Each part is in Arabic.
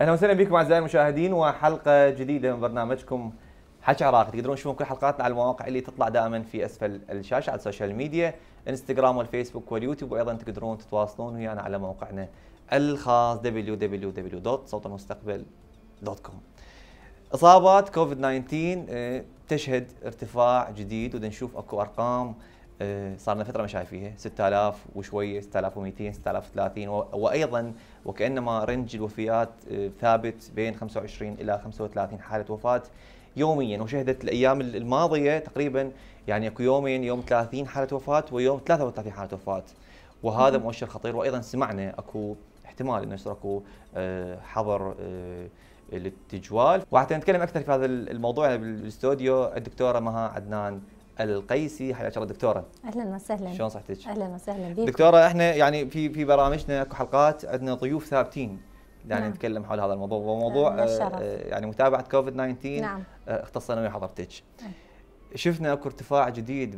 اهلا وسهلا بكم اعزائي المشاهدين وحلقه جديده من برنامجكم حكي عراقي تقدرون تشوفون كل حلقاتنا على المواقع اللي تطلع دائما في اسفل الشاشه على السوشيال ميديا انستغرام والفيسبوك واليوتيوب وايضا تقدرون تتواصلون ويانا على موقعنا الخاص www.صوتالمستقبل.com اصابات كوفيد 19 آه، تشهد ارتفاع جديد ونشوف اكو ارقام آه، صار لنا فتره ما شايفيها 6000 وشويه 6200 6030 وايضا وكانما رنج الوفيات آه، ثابت بين 25 الى 35 حاله وفاه يوميا وشهدت الايام الماضيه تقريبا يعني اكو يومين يوم 30 حاله وفاه ويوم 33 حاله وفاه وهذا مؤشر خطير وايضا سمعنا اكو احتمال انه يصير اكو آه، حظر للتجوال وحتى نتكلم اكثر في هذا الموضوع يعني بالاستوديو الدكتوره مها عدنان القيسي حياك الله دكتوره اهلا وسهلا شلون صحتك اهلا وسهلا بيك دكتوره احنا يعني في في برامجنا اكو حلقات عندنا ضيوف ثابتين يعني نعم. نتكلم حول هذا الموضوع وموضوع موضوع آه،, آه يعني متابعه كوفيد 19 نعم. آه، اختصنا ويا حضرتك نعم. شفنا اكو ارتفاع جديد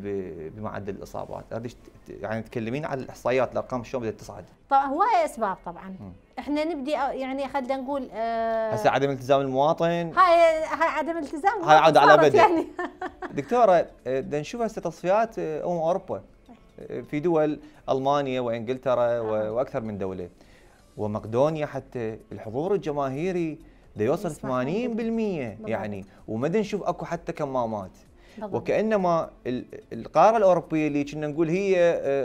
بمعدل الاصابات اريدك يعني تكلمين عن الاحصائيات الارقام شلون بدات تصعد طبعا هواي اسباب طبعا م. احنا نبدي يعني خلينا نقول آه، هسه آه عدم التزام المواطن هاي هاي عدم التزام هاي عاد على بدي يعني دكتوره بدنا آه، نشوف هسه تصفيات امم اوروبا آه، في دول المانيا وانجلترا واكثر من دوله ومقدونيا حتى الحضور الجماهيري ده يوصل 80% يعني وما نشوف اكو حتى كمامات بالضبط. وكانما القاره الاوروبيه اللي كنا نقول هي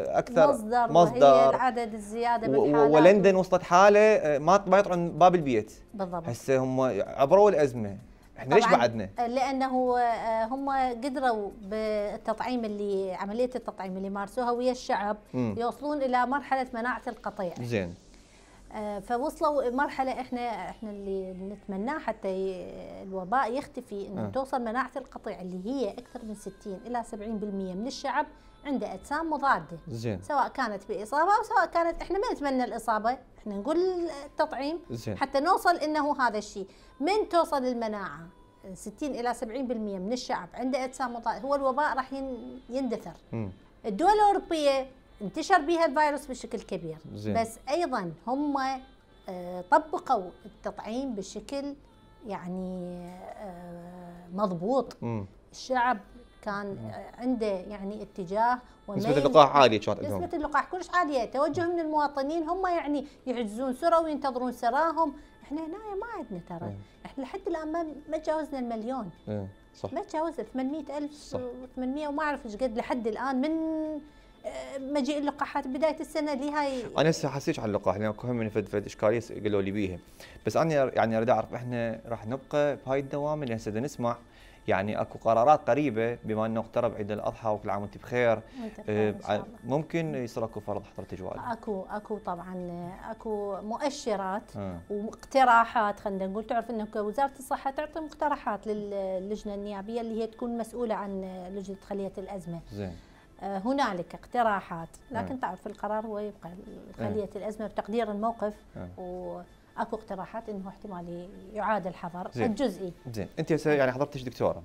اكثر مصدر, مصدر هي العدد الزياده بالحالات ولندن وصلت حاله ما ما يطلعون باب البيت بالضبط هسه هم عبروا الازمه احنا ليش بعدنا؟ لانه آه، هم قدروا بالتطعيم اللي عمليه التطعيم اللي مارسوها ويا الشعب يوصلون الى مرحله مناعه القطيع زين آه، فوصلوا مرحله احنا احنا اللي نتمناه حتى الوباء يختفي انه آه. توصل مناعه القطيع اللي هي اكثر من 60 الى 70% من الشعب عنده اجسام مضاده زين سواء كانت باصابه او سواء كانت احنا ما نتمنى الاصابه احنا نقول التطعيم زين. حتى نوصل انه هذا الشيء من توصل المناعه 60 الى 70% من الشعب عنده اجسام مضاده هو الوباء راح يندثر م. الدول الاوروبيه انتشر بها الفيروس بشكل كبير زين. بس ايضا هم آه، طبقوا التطعيم بشكل يعني آه، مضبوط مم. الشعب كان آه، عنده يعني اتجاه نسبة اللقاح عالية كانت عندهم نسبة اللقاح كلش عالية، توجه من المواطنين هم يعني يعجزون سرى وينتظرون سراهم، احنا هنا ما عندنا ترى، إيه. احنا لحد الان ما تجاوزنا المليون مم. إيه، صح ما تجاوزنا 800 ألف و800 وما أعرف ايش قد لحد الآن من مجيء اللقاحات بدايه السنه اللي هاي انا هسه حسيت على اللقاح لان اكو من فد فد اشكاليه قالوا لي بيها بس انا يعني اريد اعرف احنا راح نبقى بهاي الدوامه لان هسه نسمع يعني اكو قرارات قريبه بما انه اقترب عيد الاضحى وكل عام وانت بخير آه، ممكن يصير اكو فرض حظر تجوال اكو اكو طبعا اكو مؤشرات آه. واقتراحات خلينا نقول تعرف انه وزاره الصحه تعطي مقترحات للجنه النيابيه اللي هي تكون مسؤوله عن لجنه خليه الازمه زين هنالك اقتراحات لكن اه. تعرف القرار هو يبقى اه. خليه الازمه بتقدير الموقف اه. و اكو اقتراحات انه احتمال يعاد الحظر الجزئي زين انت يعني حضرتك دكتوره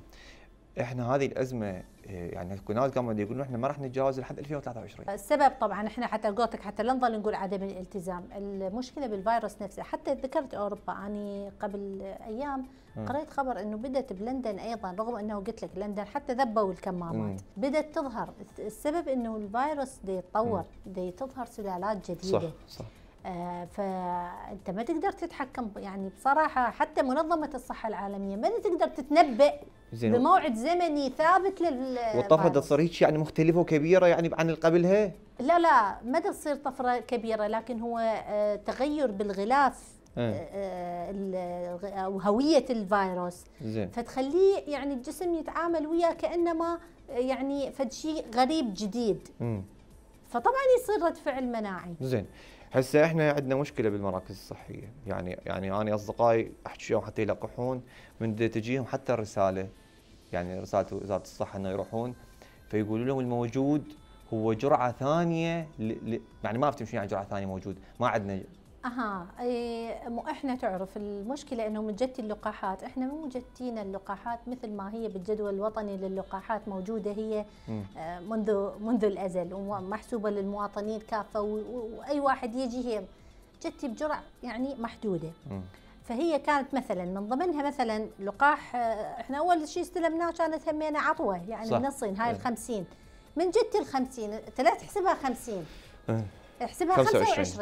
احنا هذه الازمه إيه، يعني ناس قاموا يقولون احنا ما راح نتجاوز لحد 2023 السبب طبعا احنا حتى قولتك حتى لا نظل نقول عدم الالتزام المشكله بالفيروس نفسه حتى ذكرت اوروبا انا قبل ايام قريت خبر انه بدات بلندن ايضا رغم انه قلت لك لندن حتى ذبوا الكمامات بدات تظهر السبب انه الفيروس دي يتطور دي تظهر سلالات جديده صح صح آه فانت ما تقدر تتحكم يعني بصراحه حتى منظمه الصحه العالميه ما تقدر تتنبأ زين بموعد زمني ثابت لل والطفره تصير هيك يعني مختلفه وكبيره يعني عن اللي قبلها؟ لا لا ما تصير طفره كبيره لكن هو آه، تغير بالغلاف إيه. آه، آه، او هويه الفيروس زين فتخليه يعني الجسم يتعامل وياه كانما يعني فد شيء غريب جديد مم. فطبعا يصير رد فعل مناعي زين هسه احنا عندنا مشكله بالمراكز الصحيه يعني يعني انا اصدقائي احكي يوم حتى يلقحون من تجيهم حتى الرساله يعني رساله وزاره الصحه انه يروحون فيقولوا لهم الموجود هو جرعه ثانيه ل... ل... يعني ما افتهم شنو يعني جرعه ثانيه موجود ما عندنا اها إيه مو احنا تعرف المشكله انه متجتي اللقاحات احنا مو مجدتين اللقاحات مثل ما هي بالجدول الوطني للقاحات موجوده هي آه، منذ منذ الازل ومحسوبه للمواطنين كافه واي واحد يجي هي جتي بجرعه يعني محدوده فهي كانت مثلا من ضمنها مثلا لقاح آه، احنا اول شيء استلمناه كانت همينا عطوه يعني من الصين هاي إيه. ال 50 من جت ال 50 ثلاث لا تحسبها 50 احسبها 25,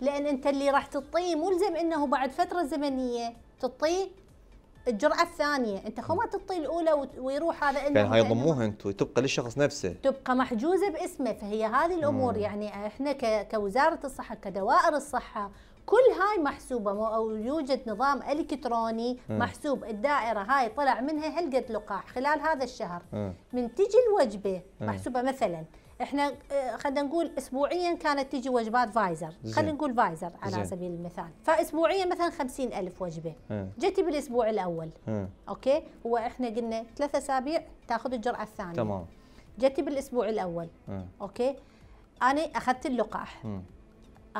لان انت اللي راح تطيه ملزم انه بعد فتره زمنيه تطيه الجرعه الثانية، أنت خو ما تطي الأولى ويروح هذا يعني هاي ضموها أنتم تبقى للشخص نفسه تبقى محجوزة باسمه، فهي هذه الأمور مم. يعني احنا كوزارة الصحة كدوائر الصحة كل هاي محسوبة أو يوجد نظام إلكتروني مم. محسوب الدائرة هاي طلع منها هلقة لقاح خلال هذا الشهر، مم. من تجي الوجبة محسوبة مثلاً احنا آه، خلينا نقول اسبوعيا كانت تجي وجبات فايزر خلينا نقول فايزر على زين. سبيل المثال فاسبوعيا مثلا خمسين ألف وجبه اه. جتي بالاسبوع الاول اه. اوكي هو احنا قلنا ثلاثة اسابيع تاخذ الجرعه الثانيه تمام جتي بالاسبوع الاول اه. اوكي انا اخذت اللقاح اه.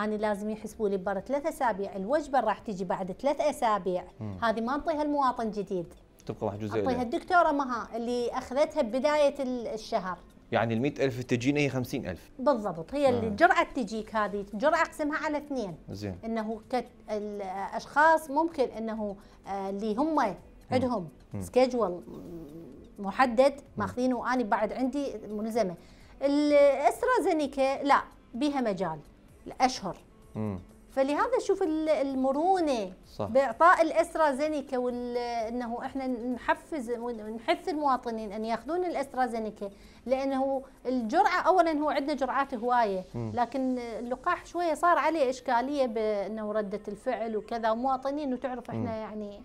انا لازم يحسبوا لي برا ثلاث اسابيع الوجبه راح تجي بعد ثلاث اسابيع هذه ما نعطيها المواطن جديد تبقى محجوزه اعطيها الدكتوره مها اللي اخذتها ببدايه الشهر يعني ال ألف تجيني هي 50000 بالضبط هي آه. الجرعه تجيك هذه جرعه أقسمها على اثنين زين أنه كت... الأشخاص ممكن أنه آه، اللي هم عندهم سكجول محدد ماخذينه وأنا بعد عندي ملزمة الأسترازينيكا لا بها مجال الأشهر مم. فلهذا شوف المرونه صح. باعطاء الاسترازينيكا وانه احنا نحفز ونحث المواطنين ان ياخذون الاسترازينيكا لانه الجرعه اولا هو عندنا جرعات هوايه لكن اللقاح شويه صار عليه اشكاليه بانه رده الفعل وكذا ومواطنين وتعرف احنا م. يعني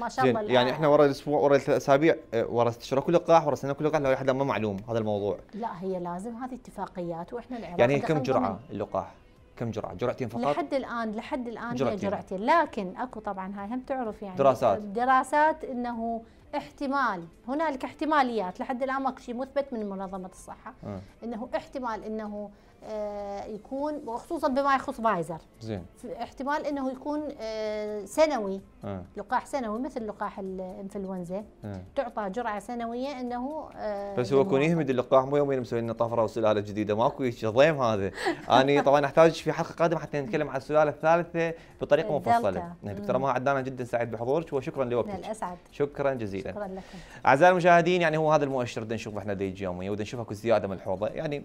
ما شاء الله يعني احنا ورا الاسبوع ورا ثلاث اسابيع آه، ورا استشراء كل لقاح ورا كل لقاح لو احد ما معلوم هذا الموضوع لا هي لازم هذه اتفاقيات واحنا العراق يعني كم جرعه اللقاح؟ كم جرعه جرعتين فقط لحد الان لحد الان جرعتين. هي جرعتين لكن اكو طبعا هاي هم تعرف يعني دراسات دراسات انه احتمال هنالك احتماليات لحد الان ماكو شيء مثبت من منظمه الصحه أه. انه احتمال انه آه، يكون وخصوصا بما يخص فايزر زين احتمال انه يكون آه، سنوي أه. لقاح سنوي مثل لقاح الانفلونزا أه. تعطى جرعه سنويه انه آه، بس هو يكون يهمد اللقاح مو يومين مسوي لنا طفره وسلاله جديده ماكو ضيم هذا انا طبعا احتاج في حلقه قادمه حتى نتكلم عن السلاله الثالثه بطريقه مفصله دكتوره ما عدنا جدا سعيد بحضورك وشكرا لوقتك اسعد شكرا جزيلا جدا شكرا لكم اعزائي المشاهدين يعني هو هذا المؤشر بدنا نشوف احنا ديج يوميا ودنا نشوفها كل زياده ملحوظه يعني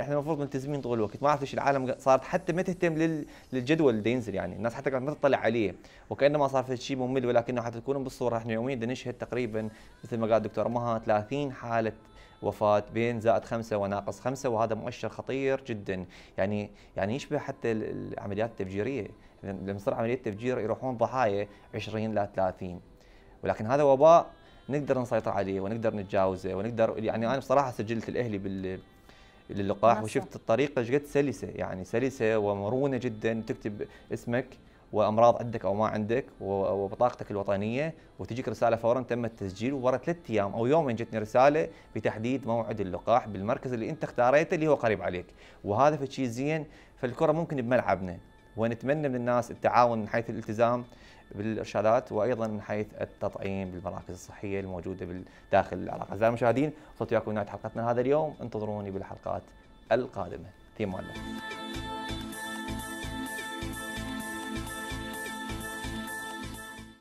احنا المفروض ملتزمين طول الوقت ما اعرف ليش العالم صارت حتى ما تهتم لل... للجدول اللي ينزل يعني الناس حتى ما تطلع عليه وكانما صار في شيء ممل ولكنه حتكون بالصوره احنا يوميا بدنا نشهد تقريبا مثل ما قال دكتور مها 30 حاله وفاة بين زائد خمسة وناقص خمسة وهذا مؤشر خطير جدا يعني يعني يشبه حتى العمليات التفجيرية لما تصير عملية تفجير يروحون ضحايا 20 ل 30 ولكن هذا وباء نقدر نسيطر عليه ونقدر نتجاوزه ونقدر يعني انا بصراحه سجلت الاهلي بال للقاح وشفت الطريقه ايش قد سلسه يعني سلسه ومرونه جدا تكتب اسمك وامراض عندك او ما عندك وبطاقتك الوطنيه وتجيك رساله فورا تم التسجيل وورا ثلاث ايام او يومين جتني رساله بتحديد موعد اللقاح بالمركز اللي انت اختاريته اللي هو قريب عليك وهذا في شيء زين فالكره ممكن بملعبنا ونتمنى من الناس التعاون من حيث الالتزام بالارشادات وايضا من حيث التطعيم بالمراكز الصحيه الموجوده داخل العراق. اعزائي المشاهدين صرت وياكم نهايه حلقتنا هذا اليوم انتظروني بالحلقات القادمه. في مالك.